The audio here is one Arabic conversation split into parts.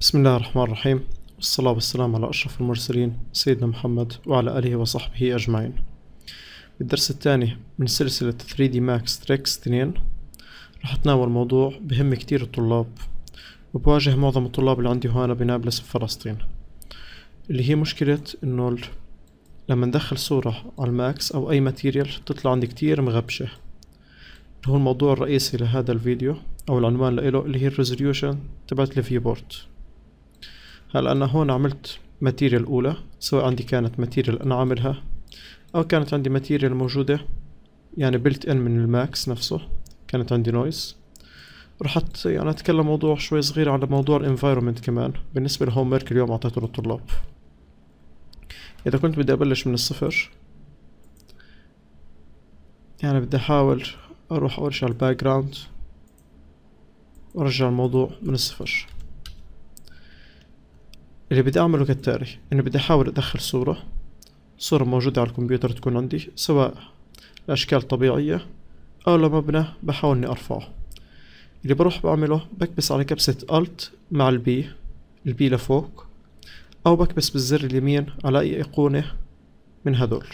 بسم الله الرحمن الرحيم والصلاة والسلام على أشرف المرسلين سيدنا محمد وعلى آله وصحبه أجمعين بالدرس الثاني من سلسلة 3D Max Tricks 2 رح أتناول موضوع بهم كتير الطلاب وبواجه معظم الطلاب اللي عندي هنا بنابلس بفلسطين اللي هي مشكلة إنه لما ندخل صورة على الماكس أو أي ماتيريال تطلع عندي كتير مغبشة اللي هو الموضوع الرئيسي لهذا الفيديو أو العنوان لإله اللي هي الريزوليوشن تبعت الفيو بورد هلا انا هون عملت ماتيريال اولى سواء عندي كانت ماتيريال انا عاملها او كانت عندي ماتيريال موجودة يعني بلت ان من الماكس نفسه كانت عندي نويز رحت يعني اتكلم موضوع شوي صغير على موضوع الانفايرومنت كمان بالنسبة للهوم ورك اليوم اعطيته للطلاب اذا كنت بدي ابلش من الصفر يعني بدي احاول اروح ارجع الباك جراوند وارجع الموضوع من الصفر اللي بدي أعمله كالتالي إني بدي أحاول أدخل صورة صورة موجودة على الكمبيوتر تكون عندي سواء لأشكال طبيعية أو لمبنى بحاول إني أرفعه اللي بروح بعمله بكبس على كبسة Alt مع البي البي لفوق أو بكبس بالزر اليمين على أي أيقونة من هدول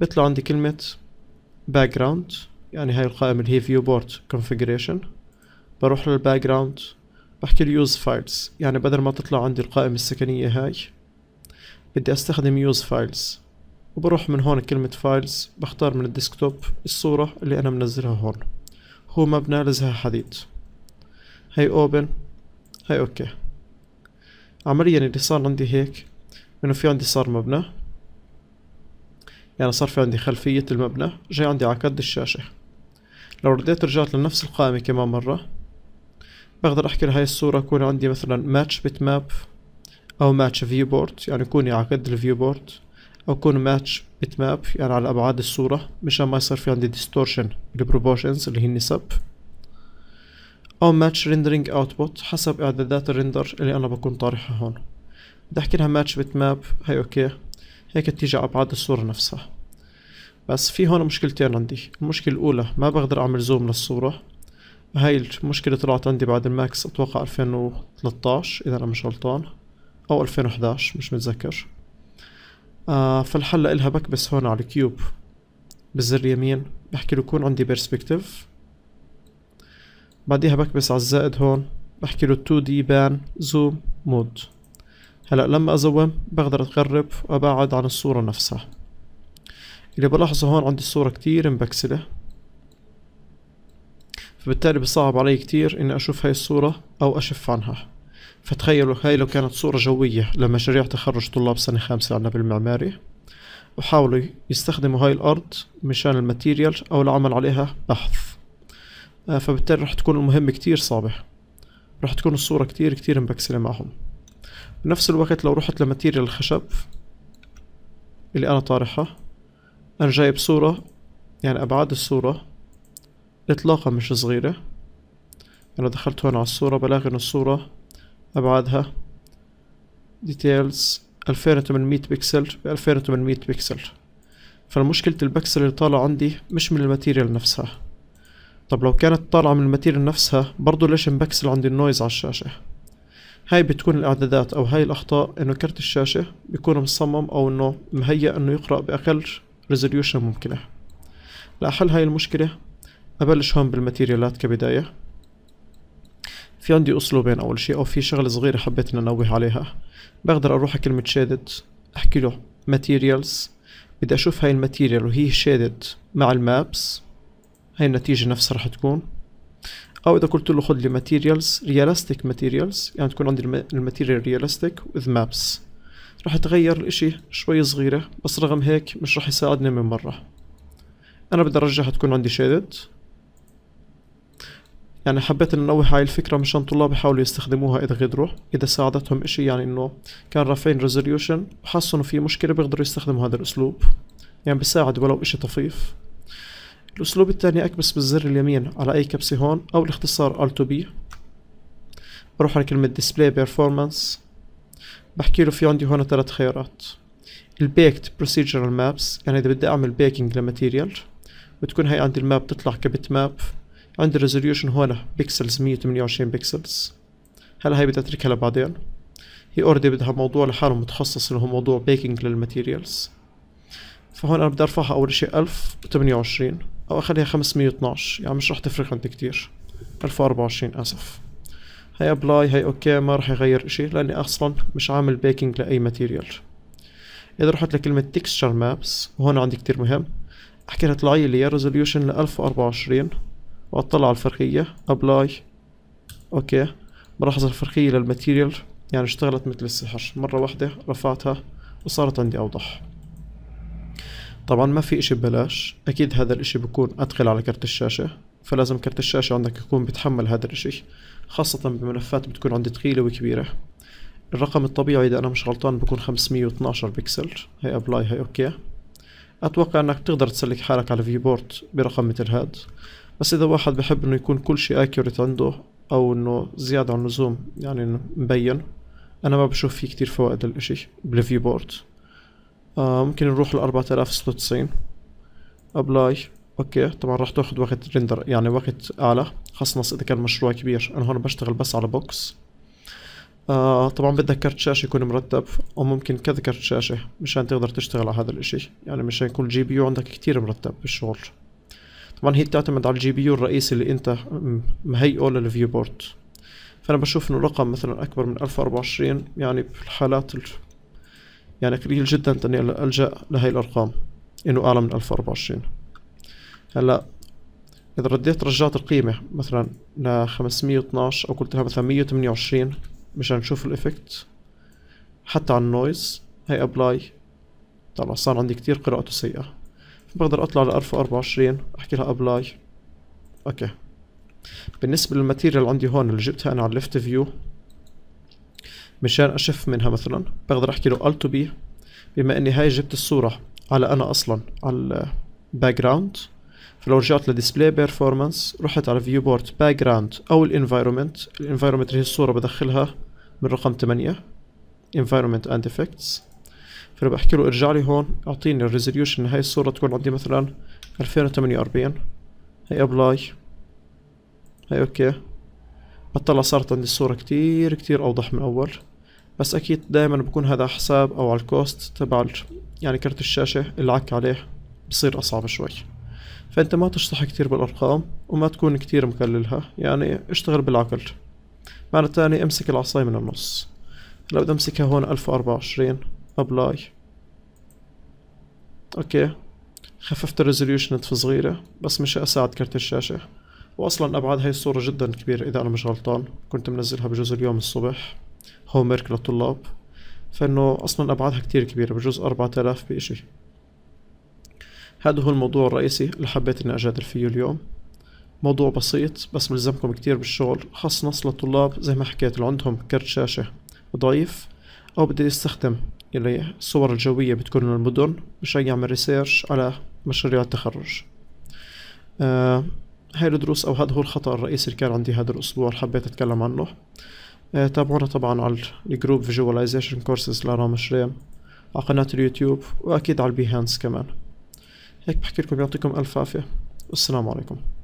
بيطلع عندي كلمة background يعني هاي القائمة اللي هي viewport configuration بروح للباك جراوند بحكي اليوز فايلز يعني بدل ما تطلع عندي القائمة السكنية هاي بدي استخدم يوز فايلز وبروح من هون كلمة فايلز بختار من الديسكتوب الصورة اللي أنا منزلها هون هو مبنى لزها حديد هاي اوبن هاي اوكي عمليا اللي صار عندي هيك انه في عندي صار مبنى يعني صار في عندي خلفية المبنى جاي عندي على الشاشة لو رديت رجعت لنفس القائمة كمان مرة بقدر احكي لهاي الصورة يكون عندي مثلا ماتش بيت ماب او ماتش فيو بورد يعني يكون على قد الفيو بورد او يكون ماتش بيت ماب يعني على ابعاد الصورة مشان ما يصير في عندي ديستورشن بالبروبوشنز اللي هي النسب او ماتش ريندرينج اوتبوت حسب اعدادات الريندر اللي انا بكون طارحها هون بدي احكي لها ماتش بيت ماب هي اوكي هيك تيجي ابعاد الصورة نفسها بس في هون مشكلتين عندي المشكلة الاولى ما بقدر اعمل زوم للصورة هاي المشكلة طلعت عندي بعد الماكس أتوقع 2013 إذا أنا مش غلطان أو 2011 مش متذكر آه فالحل إلها بكبس هون على الكيوب بالزر اليمين بحكي له يكون عندي بيرسبكتيف بعديها بكبس على الزائد هون بحكي له 2 دي بان زوم مود هلا لما ازوم بقدر اتغرب وابعد عن الصورة نفسها اللي بلاحظه هون عندي الصورة كتير مبكسلة فبالتالي بصعب علي كتير اني اشوف هاي الصورة او اشف عنها فتخيلوا هاي لو كانت صورة جوية لمشاريع تخرج طلاب سنة خامسة عنا بالمعماري وحاولوا يستخدموا هاي الأرض مشان الماتيريال أو العمل عليها بحث آه، فبالتالي رح تكون المهمة كتير صعبة رح تكون الصورة كتير كتير مبكسلة معهم بنفس الوقت لو رحت لماتيريال الخشب اللي أنا طارحها أنا جايب صورة يعني أبعاد الصورة إطلاقا مش صغيرة أنا دخلت هون على الصورة بلاقي إن الصورة أبعادها details 2800 بكسل ب 2800 بكسل فالمشكلة البكسل اللي طالع عندي مش من الماتيريال نفسها طب لو كانت طالعة من الماتيريال نفسها برضو ليش مبكسل عندي النويز على الشاشة هاي بتكون الإعدادات أو هاي الأخطاء إنه كرت الشاشة بيكون مصمم أو إنه مهيأ إنه يقرأ بأقل ريزوليوشن ممكنة لأحل هاي المشكلة أبلش هون بالماتيريالات كبداية في عندي أسلوبين أول شيء أو في شغلة صغيرة حبيت إن أنوه عليها بقدر أروح على كلمة شادد أحكي له ماتيريالز بدي أشوف هاي الماتيريال وهي شادد مع المابس هاي النتيجة نفسها رح تكون أو إذا قلت له خذ لي ماتيريالز ريالستيك ماتيريالز يعني تكون عندي الماتيريال ريالستيك وذ مابس رح يتغير الإشي شوي صغيرة بس رغم هيك مش رح يساعدني من مرة أنا بدي أرجعها تكون عندي شادد يعني حبيت إن نوه هاي الفكرة مشان طلاب يحاولوا يستخدموها إذا غدروا إذا ساعدتهم إشي يعني إنه كان رافعين ريزوليوشن وحسوا إنه في مشكلة بيقدروا يستخدموا هذا الأسلوب يعني بساعد ولو إشي طفيف الأسلوب الثاني أكبس بالزر اليمين على أي كبسة هون أو الاختصار Alt B بروح على كلمة Display Performance بحكي له في عندي هون ثلاث خيارات البيكت بروسيجرال مابس يعني إذا بدي أعمل بيكنج لماتيريال بتكون هاي عندي الماب تطلع كبت ماب عندي الريزوليوشن هون بيكسلز 128 بيكسلز هلا هاي بدي اتركها لبعدين هي اوريدي بدها موضوع لحاله متخصص اللي هو موضوع بيكنج للماتيريالز فهون انا بدي ارفعها اول شيء 1028 او اخليها 512 يعني مش رح تفرق عندي كتير 1024 اسف هاي ابلاي هاي اوكي ما رح يغير اشي لاني اصلا مش عامل بيكنج لاي ماتيريال اذا رحت لكلمة texture maps وهون عندي كتير مهم احكي لها طلعي لي ريزوليوشن ل 1024 واطلع على الفرقية ابلاي اوكي بلاحظ الفرقية للماتيريال يعني اشتغلت مثل السحر مرة واحدة رفعتها وصارت عندي اوضح طبعا ما في اشي ببلاش اكيد هذا الاشي بكون ادخل على كرت الشاشة فلازم كرت الشاشة عندك يكون بتحمل هذا الاشي خاصة بملفات بتكون عندي ثقيلة وكبيرة الرقم الطبيعي اذا انا مش غلطان بكون 512 بكسل هي ابلاي هي اوكي اتوقع انك بتقدر تسلك حالك على فيبورت بورد برقم مثل هاد بس اذا واحد بحب انه يكون كل شيء اكيوريت عنده او انه زيادة عن اللزوم يعني مبين انا ما بشوف فيه كتير فوائد للاشي بالفيو بورد آه ممكن نروح ل 4096 ابلاي اوكي طبعا راح تاخذ وقت ريندر يعني وقت اعلى خاصة اذا كان مشروع كبير انا هون بشتغل بس على بوكس آه طبعا بدك كرت شاشة يكون مرتب أو ممكن كذا كرت شاشة مشان تقدر تشتغل على هذا الإشي يعني مشان يكون الجي بي يو عندك كتير مرتب بالشغل طبعا هي بتعتمد على الجي بي يو الرئيسي اللي انت مهيئه للفيو بورت فانا بشوف انه رقم مثلا اكبر من 1024 يعني بالحالات ال... يعني قليل جدا اني الجا لهي الارقام انه اعلى من 1024 هلا اذا رديت رجعت القيمه مثلا ل 512 او قلت لها مثلا 128 مشان نشوف الايفكت حتى على النويز هي ابلاي طلع صار عندي كتير قراءته سيئه بقدر اطلع ل 1024 احكي لها ابلاي اوكي بالنسبة للماتيريال عندي هون اللي جبتها انا على الليفت فيو مشان اشف منها مثلا بقدر احكي له الت بي بما اني هاي جبت الصورة على انا اصلا على الباك جراوند فلو رجعت لديسبلاي بيرفورمانس رحت على فيو بورد باك جراوند او الانفايرومنت الانفايرومنت اللي هي الصورة بدخلها من رقم 8 environment and effects فانا بحكي له ارجع لي هون اعطيني الريزوليوشن هاي الصورة تكون عندي مثلا 2048 هي ابلاي هي اوكي بطلع صارت عندي الصورة كتير كتير اوضح من اول بس اكيد دائما بكون هذا حساب او على الكوست تبع يعني كرت الشاشة العك عليه بصير اصعب شوي فانت ما تشطح كتير بالارقام وما تكون كتير مكللها يعني اشتغل بالعقل معنى تاني امسك العصاية من النص لو بدي امسكها هون 1024 ابلاي اوكي خففت الريزوليوشن نتف صغيرة بس مش اساعد كرت الشاشة واصلا ابعاد هاي الصورة جدا كبيرة اذا انا مش غلطان كنت منزلها بجوز اليوم الصبح هوم للطلاب فانه اصلا ابعادها كتير كبيرة بجوز 4000 بشيء بإشي هذا هو الموضوع الرئيسي اللي حبيت اني اجادل فيه اليوم موضوع بسيط بس ملزمكم كتير بالشغل خاص نص للطلاب زي ما حكيت اللي عندهم كرت شاشة ضعيف أو بده يستخدم اللي الصور الجوية بتكون من المدن مشان يعمل ريسيرش على مشاريع التخرج آه هاي الدروس أو هذا هو الخطأ الرئيسي اللي كان عندي هذا الأسبوع اللي حبيت أتكلم عنه آه تابعونا طبعا على الجروب فيجواليزيشن كورسز لرام شريم على قناة اليوتيوب وأكيد على البيهانس كمان هيك بحكي لكم يعطيكم ألف عافية والسلام عليكم